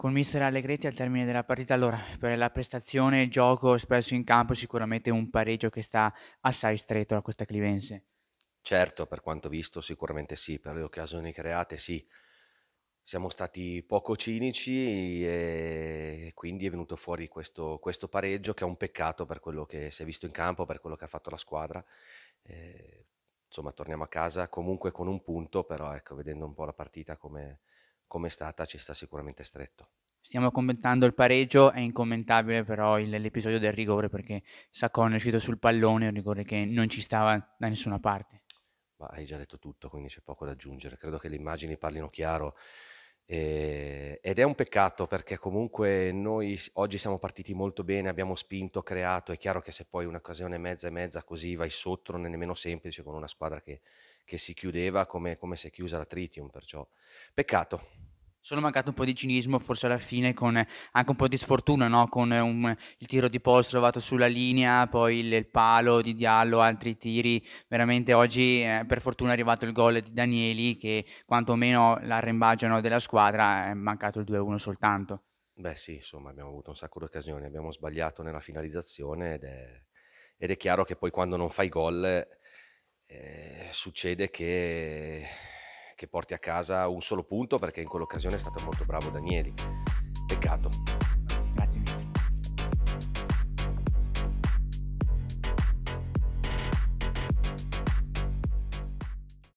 con mister Allegretti al termine della partita. Allora, per la prestazione e il gioco espresso in campo, sicuramente un pareggio che sta assai stretto a questa Clivense. Certo, per quanto visto, sicuramente sì, per le occasioni create sì. Siamo stati poco cinici e quindi è venuto fuori questo, questo pareggio che è un peccato per quello che si è visto in campo, per quello che ha fatto la squadra. Eh, insomma, torniamo a casa comunque con un punto, però ecco, vedendo un po' la partita come, come è stata ci sta sicuramente stretto. Stiamo commentando il pareggio, è incommentabile però il, l'episodio del rigore perché Saccone è uscito sul pallone, un rigore che non ci stava da nessuna parte. Ma hai già detto tutto, quindi c'è poco da aggiungere. Credo che le immagini parlino chiaro. Eh, ed è un peccato perché comunque noi oggi siamo partiti molto bene, abbiamo spinto, creato, è chiaro che se poi un'occasione mezza e mezza così vai sotto non è nemmeno semplice con una squadra che, che si chiudeva come, come si è chiusa la Tritium, perciò peccato. Solo mancato un po' di cinismo, forse alla fine, con eh, anche un po' di sfortuna, no? con eh, un, il tiro di post trovato sulla linea, poi il, il, palo di Diallo, altri tiri. Veramente oggi, eh, per fortuna, è arrivato il gol di Danieli, che quantomeno l'arrembaggio no, della squadra è mancato il 2-1 soltanto. Beh, sì, insomma, abbiamo avuto un sacco di occasioni, abbiamo sbagliato nella finalizzazione ed è, ed è chiaro che poi quando non fai gol. Eh, succede che che porti a casa un solo punto perché in quell'occasione è stato molto bravo Danieli. Peccato.